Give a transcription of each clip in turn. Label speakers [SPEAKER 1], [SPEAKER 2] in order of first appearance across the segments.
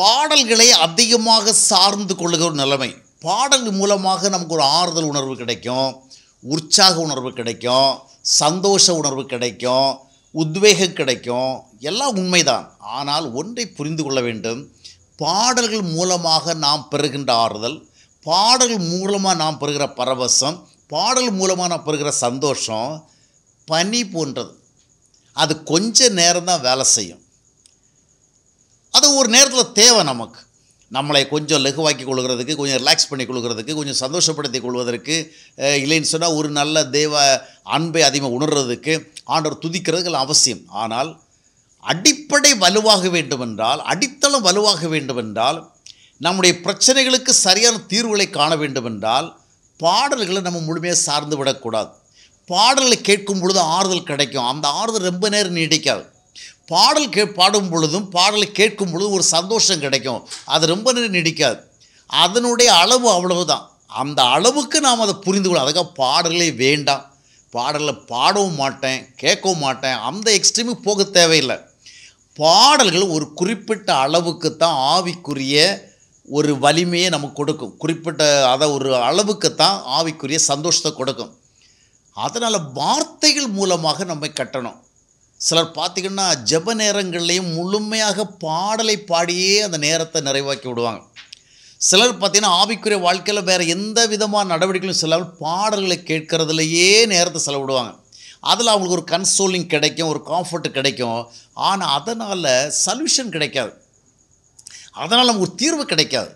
[SPEAKER 1] பாடல்களை அதிகமாக சார்ந்து கொள்ளுகிற நிலைமை பாடல் மூலமாக நமக்கு ஒரு ஆறுதல் உணர்வு கிடைக்கும் உற்சாக உணர்வு கிடைக்கும் சந்தோஷ உணர்வு கிடைக்கும் உத்வேகம் கிடைக்கும் எல்லாம் உண்மைதான் ஆனால் ஒன்றை புரிந்து கொள்ள வேண்டும் பாடல்கள் மூலமாக நாம் பெறுகின்ற ஆறுதல் பாடல்கள் மூலமாக நாம் பெறுகிற பரவசம் பாடல் மூலமாக நான் பெறுகிற சந்தோஷம் பனி போன்றது அது கொஞ்ச நேரம் தான் வேலை செய்யும் அது ஒரு நேரத்தில் தேவை நமக்கு நம்மளை கொஞ்சம் லெகுவாக்கி கொள்கிறதுக்கு கொஞ்சம் ரிலாக்ஸ் பண்ணி கொள்கிறதுக்கு கொஞ்சம் சந்தோஷப்படுத்தி கொள்வதற்கு இல்லைன்னு சொன்னால் ஒரு நல்ல தெய்வ அன்பை அதிகமாக உணர்கிறதுக்கு ஆண்டவர் துதிக்கிறதுக்கு அவசியம் ஆனால் அடிப்படை வலுவாக வேண்டுமென்றால் அடித்தளம் வலுவாக வேண்டுமென்றால் நம்முடைய பிரச்சனைகளுக்கு சரியான தீர்வுகளை காண வேண்டுமென்றால் பாடல்களை நம்ம முழுமையாக சார்ந்து விடக்கூடாது பாடலை கேட்கும் பொழுது ஆறுதல் கிடைக்கும் அந்த ஆறுதல் ரொம்ப நேரம் நீடிக்காது பாடல் கே பாடும் பொழுதும் பாடலை கேட்கும் பொழுதும் ஒரு சந்தோஷம் கிடைக்கும் அது ரொம்ப நேரம் நீடிக்காது அதனுடைய அளவு அவ்வளவு தான் அந்த அளவுக்கு நாம் அதை புரிந்து கொள்ள அதுக்காக பாடலே வேண்டாம் பாடலில் பாடவும் மாட்டேன் கேட்கவும் மாட்டேன் அந்த எக்ஸ்ட்ரீமுக்கு போக தேவையில்லை பாடல்கள் ஒரு குறிப்பிட்ட அளவுக்கு தான் ஆவிக்குரிய ஒரு வலிமையை நமக்கு கொடுக்கும் குறிப்பிட்ட அதை ஒரு அளவுக்கு தான் ஆவிக்குரிய சந்தோஷத்தை கொடுக்கும் அதனால் வார்த்தைகள் மூலமாக நம்ம கட்டணும் சிலர் பார்த்திங்கன்னா ஜப நேரங்கள்லேயும் முழுமையாக பாடலை பாடியே அந்த நேரத்தை நிறைவாக்கி விடுவாங்க சிலர் பார்த்திங்கன்னா ஆவிக்குரிய வாழ்க்கையில் வேறு எந்த விதமான நடவடிக்கைகளும் சிலர் பாடல்களை கேட்கறதுலையே நேரத்தை செலவிடுவாங்க அதில் அவங்களுக்கு ஒரு கன்சோலிங் கிடைக்கும் ஒரு காம்ஃபர்ட் கிடைக்கும் ஆனால் அதனால் சல்யூஷன் கிடைக்காது அதனால் நமக்கு ஒரு தீர்வு கிடைக்காது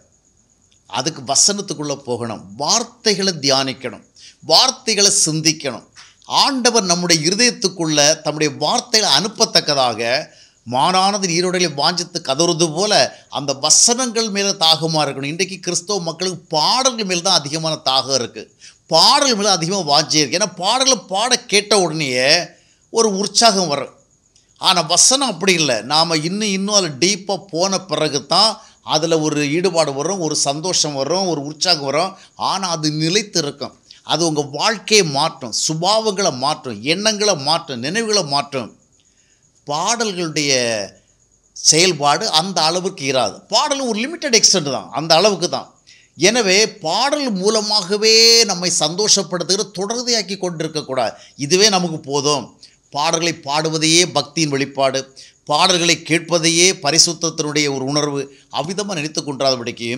[SPEAKER 1] அதுக்கு வசனத்துக்குள்ளே போகணும் வார்த்தைகளை தியானிக்கணும் வார்த்தைகளை சிந்திக்கணும் ஆண்டவர் நம்முடைய இருதயத்துக்குள்ள தம்முடைய வார்த்தைகளை அனுப்பத்தக்கதாக மானானது நீரோடையில வாஞ்சத்து கதறுவது போல அந்த வசனங்கள் மேலே தாகமாக இருக்கணும் இன்றைக்கு கிறிஸ்தவ மக்களுக்கு பாடல்கள் மேல் தான் அதிகமான தாகம் இருக்குது பாடல்கள் மேலே அதிகமாக வாஞ்சி இருக்குது ஏன்னா பாடலை பாட கேட்ட உடனேயே ஒரு உற்சாகம் வரும் ஆனால் வசனம் அப்படி இல்லை நாம் இன்னும் இன்னும் அதில் டீப்பாக போன பிறகு தான் அதில் ஒரு ஈடுபாடு வரும் ஒரு சந்தோஷம் வரும் ஒரு உற்சாகம் வரும் ஆனால் அது நிலைத்து இருக்கும் அது உங்கள் வாழ்க்கையை மாற்றும் சுபாவங்களை மாற்றும் எண்ணங்களை மாற்றும் நினைவுகளை மாற்றும் பாடல்களுடைய செயல்பாடு அந்த அளவுக்கு இராது பாடல் ஒரு லிமிட்டட் எக்ஸ்டென்ட் தான் அந்த அளவுக்கு தான் எனவே பாடல் மூலமாகவே நம்மை சந்தோஷப்படுத்துகிற தொடர்தையாக்கி கொண்டிருக்கக்கூடாது இதுவே நமக்கு போதும் பாடல்களை பாடுவதையே பக்தியின் வெளிப்பாடு பாடல்களை கேட்பதையே பரிசுத்தினுடைய ஒரு உணர்வு அவ்விதமாக நினைத்து கொண்டாதபடிக்கு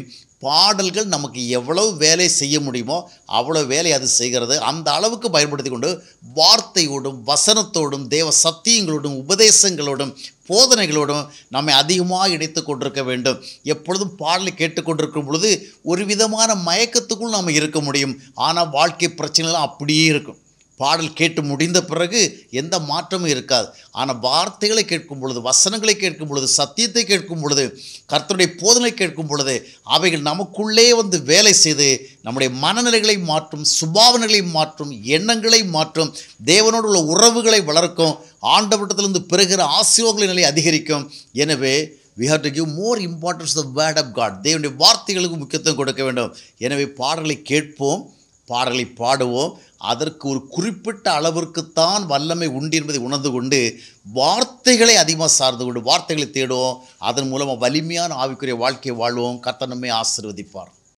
[SPEAKER 1] பாடல்கள் நமக்கு எவ்வளவு வேலை செய்ய முடியுமோ அவ்வளோ வேலை அது செய்கிறது அந்த அளவுக்கு பயன்படுத்தி கொண்டு வார்த்தையோடும் வசனத்தோடும் தேவ சத்தியங்களோடும் உபதேசங்களோடும் போதனைகளோடும் நம்மை அதிகமாக இணைத்து கொண்டிருக்க வேண்டும் எப்பொழுதும் பாடலை கேட்டுக்கொண்டிருக்கும் பொழுது ஒரு விதமான மயக்கத்துக்குள் நாம் இருக்க முடியும் ஆனால் வாழ்க்கை பிரச்சனைலாம் அப்படியே இருக்கும் பாடல் கேட்டு முடிந்த பிறகு எந்த மாற்றமும் இருக்காது ஆனால் வார்த்தைகளை கேட்கும் பொழுது வசனங்களை கேட்கும் பொழுது சத்தியத்தை கேட்கும் பொழுது கர்த்தருடைய போதனை கேட்கும் பொழுது அவைகள் நமக்குள்ளே வந்து வேலை செய்து நம்முடைய மனநிலைகளை மாற்றும் சுபாவனைகளை மாற்றும் எண்ணங்களை மாற்றும் தேவனோடு உள்ள உறவுகளை வளர்க்கும் ஆண்டவட்டத்திலிருந்து பெறுகிற ஆசீர்வாதங்களின் நிலை அதிகரிக்கும் எனவே we have to give more importance the word of God தேவனுடைய வார்த்தைகளுக்கு முக்கியத்துவம் கொடுக்க வேண்டும் எனவே பாடலை கேட்போம் பாடலை பாடுவோம் அதற்கு ஒரு குறிப்பிட்ட அளவிற்குத்தான் வல்லமை உண்டு என்பதை உணர்ந்து கொண்டு வார்த்தைகளை அதிகமாக சார்ந்து கொண்டு வார்த்தைகளை தேடுவோம் அதன் மூலமாக வலிமையான ஆவிக்குரிய வாழ்க்கையை வாழ்வோம் கத்தனமே ஆசிர்வதிப்பார்